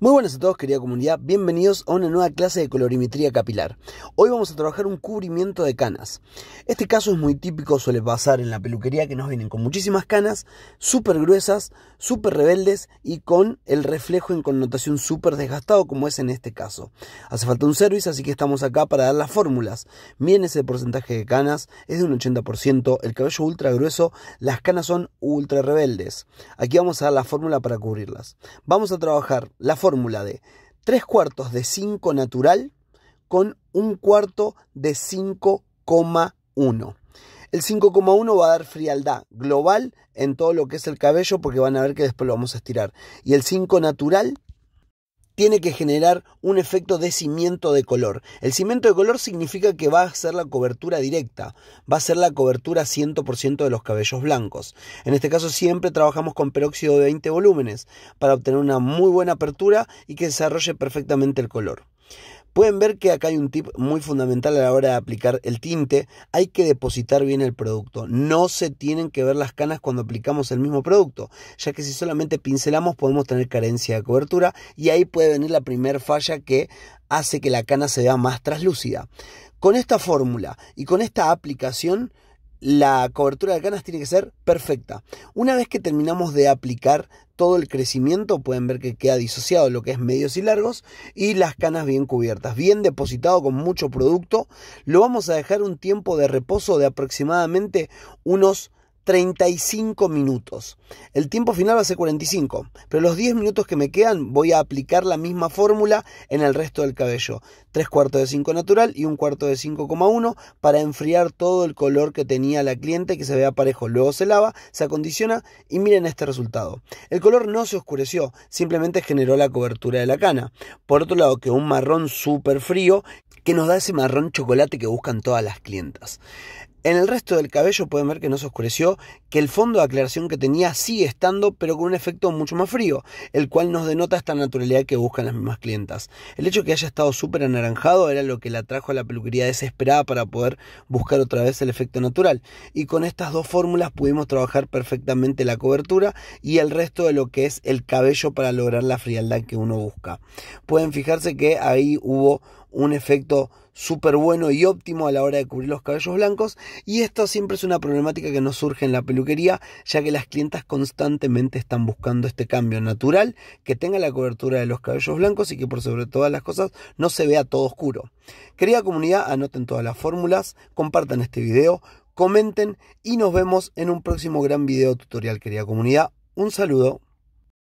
Muy buenas a todos querida comunidad, bienvenidos a una nueva clase de colorimetría capilar. Hoy vamos a trabajar un cubrimiento de canas. Este caso es muy típico, suele pasar en la peluquería que nos vienen con muchísimas canas, súper gruesas, súper rebeldes y con el reflejo en connotación súper desgastado como es en este caso. Hace falta un service, así que estamos acá para dar las fórmulas. Miren ese porcentaje de canas, es de un 80%, el cabello ultra grueso, las canas son ultra rebeldes. Aquí vamos a dar la fórmula para cubrirlas. Vamos a trabajar la fórmula de 3 cuartos de 5 natural con un cuarto de 5,1. El 5,1 va a dar frialdad global en todo lo que es el cabello porque van a ver que después lo vamos a estirar. Y el 5 natural tiene que generar un efecto de cimiento de color. El cimiento de color significa que va a ser la cobertura directa, va a ser la cobertura 100% de los cabellos blancos. En este caso siempre trabajamos con peróxido de 20 volúmenes para obtener una muy buena apertura y que desarrolle perfectamente el color. Pueden ver que acá hay un tip muy fundamental a la hora de aplicar el tinte. Hay que depositar bien el producto. No se tienen que ver las canas cuando aplicamos el mismo producto, ya que si solamente pincelamos podemos tener carencia de cobertura y ahí puede venir la primera falla que hace que la cana se vea más traslúcida. Con esta fórmula y con esta aplicación la cobertura de canas tiene que ser perfecta. Una vez que terminamos de aplicar todo el crecimiento, pueden ver que queda disociado lo que es medios y largos y las canas bien cubiertas, bien depositado con mucho producto. Lo vamos a dejar un tiempo de reposo de aproximadamente unos 35 minutos. El tiempo final va a ser 45, pero los 10 minutos que me quedan voy a aplicar la misma fórmula en el resto del cabello. 3 cuartos de 5 natural y un cuarto de 5,1 para enfriar todo el color que tenía la cliente que se vea parejo. Luego se lava, se acondiciona y miren este resultado. El color no se oscureció, simplemente generó la cobertura de la cana. Por otro lado, que un marrón súper frío que nos da ese marrón chocolate que buscan todas las clientas. En el resto del cabello pueden ver que no se oscureció, que el fondo de aclaración que tenía sigue estando, pero con un efecto mucho más frío, el cual nos denota esta naturalidad que buscan las mismas clientas. El hecho de que haya estado súper anaranjado era lo que la trajo a la peluquería desesperada para poder buscar otra vez el efecto natural. Y con estas dos fórmulas pudimos trabajar perfectamente la cobertura y el resto de lo que es el cabello para lograr la frialdad que uno busca. Pueden fijarse que ahí hubo un efecto súper bueno y óptimo a la hora de cubrir los cabellos blancos y esto siempre es una problemática que nos surge en la peluquería ya que las clientas constantemente están buscando este cambio natural que tenga la cobertura de los cabellos blancos y que por sobre todas las cosas no se vea todo oscuro. Querida comunidad, anoten todas las fórmulas, compartan este video, comenten y nos vemos en un próximo gran video tutorial querida comunidad. Un saludo.